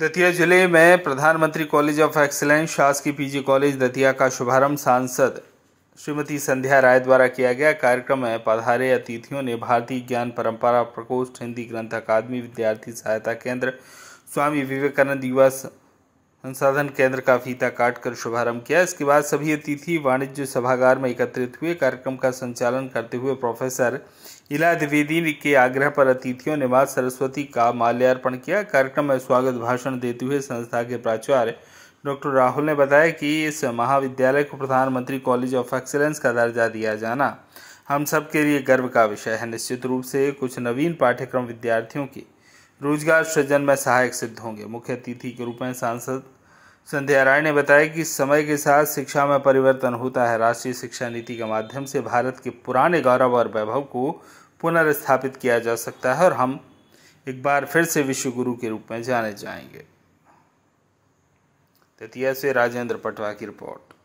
दतिया जिले में प्रधानमंत्री कॉलेज ऑफ एक्सीलेंस शासकीय पीजी कॉलेज दतिया का शुभारंभ सांसद श्रीमती संध्या राय द्वारा किया गया कार्यक्रम में पधारे अतिथियों ने भारतीय ज्ञान परंपरा प्रकोष्ठ हिंदी ग्रंथ अकादमी विद्यार्थी सहायता केंद्र स्वामी विवेकानंद युवा संसाधन केंद्र का फीता काटकर शुभारंभ किया इसके बाद सभी अतिथि वाणिज्य सभागार में एकत्रित हुए कार्यक्रम का संचालन करते हुए प्रोफेसर इला द्विवेदी के आग्रह पर अतिथियों ने माँ सरस्वती का माल्यार्पण किया कार्यक्रम में स्वागत भाषण देते हुए संस्था के प्राचार्य डॉक्टर राहुल ने बताया कि इस महाविद्यालय को प्रधानमंत्री कॉलेज ऑफ एक्सेलेंस का दर्जा दिया जाना हम सब के लिए गर्व का विषय है निश्चित रूप से कुछ नवीन पाठ्यक्रम विद्यार्थियों की रोजगार सृजन में सहायक सिद्ध होंगे मुख्य अतिथि के रूप में सांसद संध्या राय ने बताया कि समय के साथ शिक्षा में परिवर्तन होता है राष्ट्रीय शिक्षा नीति के माध्यम से भारत के पुराने गौरव और वैभव को पुनर्स्थापित किया जा सकता है और हम एक बार फिर से विश्व गुरु के रूप में जाने जाएंगे तृतीय से राजेंद्र पटवा की रिपोर्ट